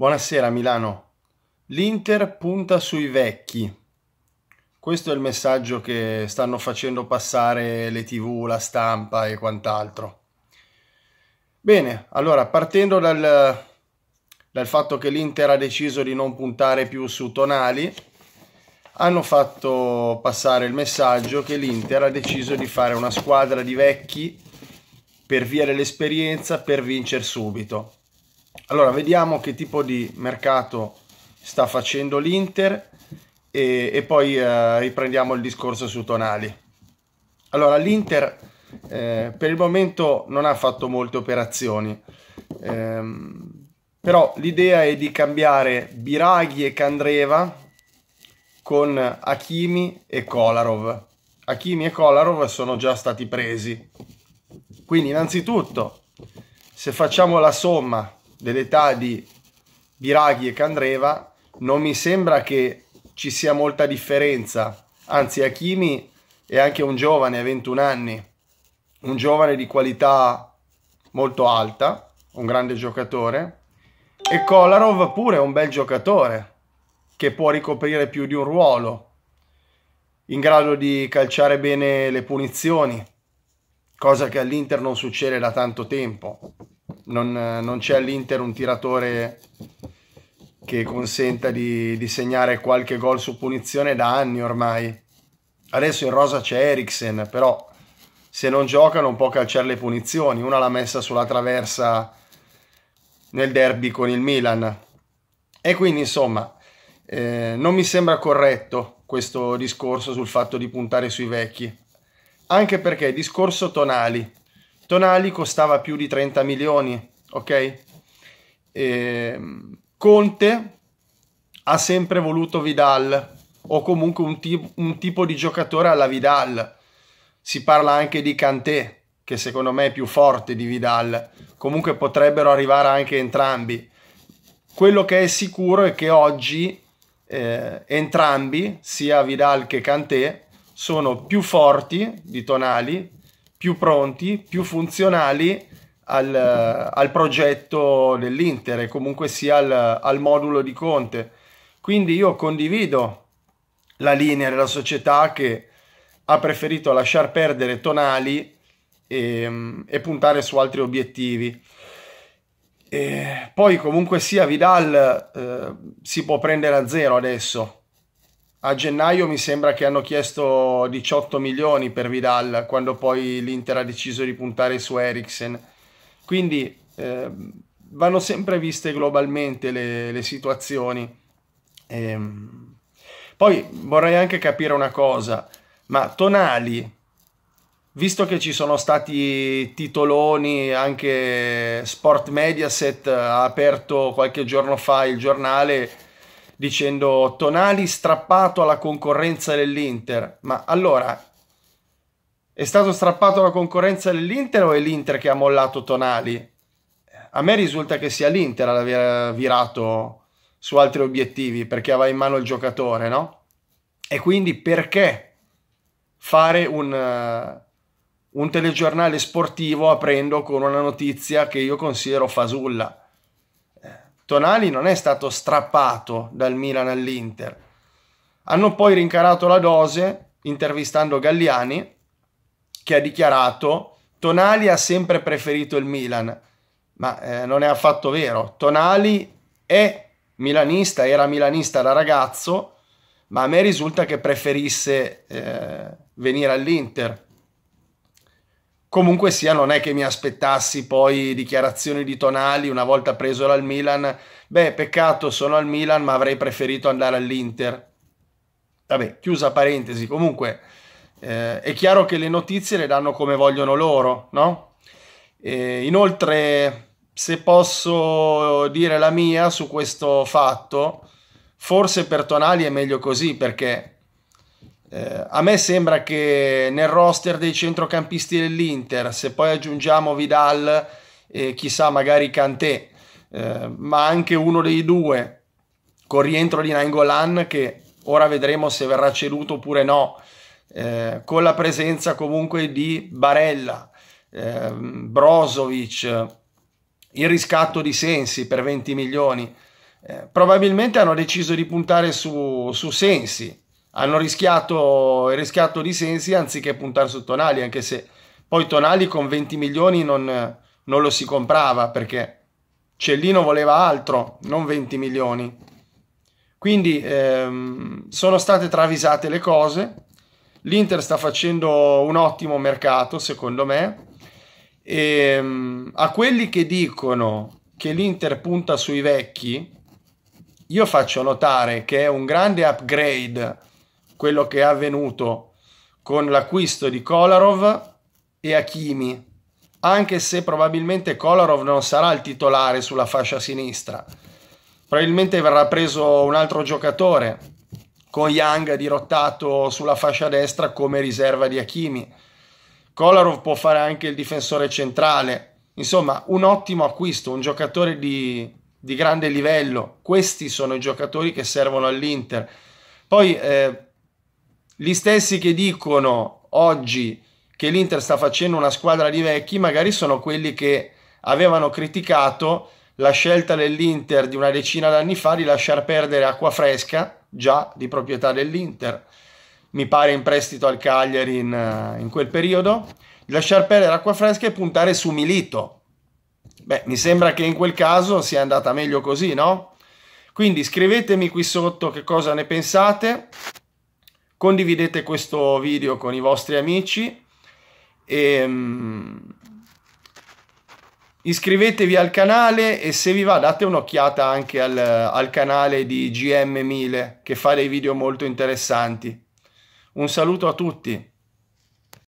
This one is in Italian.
Buonasera Milano. L'Inter punta sui vecchi. Questo è il messaggio che stanno facendo passare le tv, la stampa e quant'altro. Bene, allora partendo dal, dal fatto che l'Inter ha deciso di non puntare più su Tonali, hanno fatto passare il messaggio che l'Inter ha deciso di fare una squadra di vecchi per via dell'esperienza per vincere subito allora, vediamo che tipo di mercato sta facendo l'Inter e, e poi eh, riprendiamo il discorso su Tonali. Allora, l'Inter eh, per il momento non ha fatto molte operazioni, ehm, però l'idea è di cambiare Biraghi e Candreva con Hakimi e Kolarov. Hakimi e Kolarov sono già stati presi. Quindi innanzitutto, se facciamo la somma dell'età di Biraghi e Candreva, non mi sembra che ci sia molta differenza. Anzi, Hakimi è anche un giovane a 21 anni, un giovane di qualità molto alta, un grande giocatore. E Kolarov pure è un bel giocatore che può ricoprire più di un ruolo, in grado di calciare bene le punizioni, cosa che all'Inter non succede da tanto tempo non, eh, non c'è all'Inter un tiratore che consenta di, di segnare qualche gol su punizione da anni ormai. Adesso in rosa c'è Eriksen, però se non gioca non può calciare le punizioni. Una l'ha messa sulla traversa nel derby con il Milan. E quindi insomma, eh, non mi sembra corretto questo discorso sul fatto di puntare sui vecchi. Anche perché discorso Tonali, Tonali costava più di 30 milioni, ok? E, ehm, Conte ha sempre voluto Vidal o comunque un, tip un tipo di giocatore alla Vidal. Si parla anche di Kanté, che secondo me è più forte di Vidal. Comunque potrebbero arrivare anche entrambi. Quello che è sicuro è che oggi eh, entrambi, sia Vidal che Kanté, sono più forti di Tonali, più pronti, più funzionali al, al progetto dell'Inter e comunque sia al, al modulo di Conte. Quindi io condivido la linea della società che ha preferito lasciar perdere Tonali e, e puntare su altri obiettivi. E poi comunque sia Vidal eh, si può prendere a zero adesso a gennaio mi sembra che hanno chiesto 18 milioni per Vidal quando poi l'Inter ha deciso di puntare su Eriksen. Quindi eh, vanno sempre viste globalmente le, le situazioni. E, ehm, poi vorrei anche capire una cosa, ma Tonali, visto che ci sono stati titoloni, anche Sport Mediaset ha aperto qualche giorno fa il giornale dicendo Tonali strappato alla concorrenza dell'Inter. Ma allora è stato strappato alla concorrenza dell'Inter o è l'Inter che ha mollato Tonali? A me risulta che sia l'Inter ad aver virato su altri obiettivi perché aveva in mano il giocatore, no? E quindi perché fare un, un telegiornale sportivo aprendo con una notizia che io considero fasulla? Tonali non è stato strappato dal Milan all'Inter. Hanno poi rincarato la dose intervistando Galliani che ha dichiarato Tonali ha sempre preferito il Milan, ma eh, non è affatto vero. Tonali è milanista, era milanista da ragazzo, ma a me risulta che preferisse eh, venire all'Inter comunque sia non è che mi aspettassi poi dichiarazioni di Tonali una volta preso dal Milan beh peccato sono al Milan ma avrei preferito andare all'Inter vabbè chiusa parentesi comunque eh, è chiaro che le notizie le danno come vogliono loro no? E inoltre se posso dire la mia su questo fatto forse per Tonali è meglio così perché eh, a me sembra che nel roster dei centrocampisti dell'Inter, se poi aggiungiamo Vidal e chissà magari Kanté, eh, ma anche uno dei due, con rientro di Nangolan che ora vedremo se verrà ceduto oppure no, eh, con la presenza comunque di Barella, ehm, Brozovic, il riscatto di Sensi per 20 milioni, eh, probabilmente hanno deciso di puntare su, su Sensi hanno rischiato, rischiato di Sensi anziché puntare su Tonali, anche se poi Tonali con 20 milioni non, non lo si comprava perché Cellino voleva altro, non 20 milioni. Quindi ehm, sono state travisate le cose. L'Inter sta facendo un ottimo mercato, secondo me. E, ehm, a quelli che dicono che l'Inter punta sui vecchi, io faccio notare che è un grande upgrade quello che è avvenuto con l'acquisto di Kolarov e Hakimi, anche se probabilmente Kolarov non sarà il titolare sulla fascia sinistra. Probabilmente verrà preso un altro giocatore, con Young dirottato sulla fascia destra come riserva di Hakimi. Kolarov può fare anche il difensore centrale. Insomma, un ottimo acquisto, un giocatore di, di grande livello. Questi sono i giocatori che servono all'Inter. Poi eh, gli stessi che dicono oggi che l'Inter sta facendo una squadra di vecchi, magari sono quelli che avevano criticato la scelta dell'Inter di una decina d'anni fa di lasciar perdere acqua fresca, già di proprietà dell'Inter, mi pare in prestito al Cagliari in, eh, in quel periodo, di lasciar perdere acqua fresca e puntare su Milito. Beh, mi sembra che in quel caso sia andata meglio così, no? Quindi scrivetemi qui sotto che cosa ne pensate condividete questo video con i vostri amici e, ehm, iscrivetevi al canale e se vi va date un'occhiata anche al, al canale di GM1000 che fa dei video molto interessanti. Un saluto a tutti.